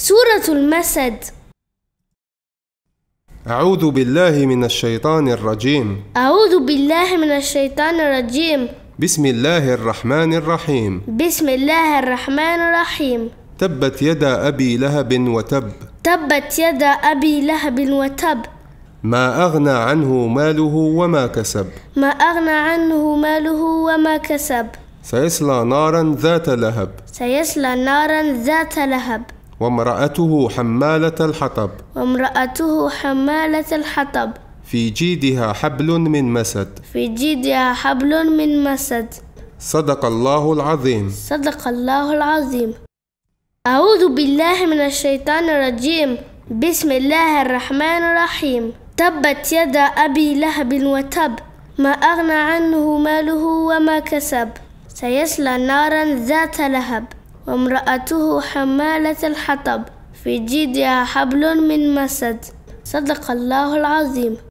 سورة المسد أعوذ بالله من الشيطان الرجيم أعوذ بالله من الشيطان الرجيم بسم الله الرحمن الرحيم بسم الله الرحمن الرحيم تبت يدا أبي لهب وتب تبت يدا أبي لهب وتب ما أغنى عنه ماله وما كسب ما أغنى عنه ماله وما كسب سيصلى نارا ذات لهب سيصلى نارا ذات لهب وامرأته حمالة الحطب وامرأته حمالة الحطب في جيدها حبل من مسد في جيدها حبل من مسد صدق الله العظيم صدق الله العظيم أعوذ بالله من الشيطان الرجيم بسم الله الرحمن الرحيم تبت يدا أبي لهب وتب ما أغنى عنه ماله وما كسب سيصلى نارا ذات لهب وامرأته حمالة الحطب في جيدها حبل من مسد صدق الله العظيم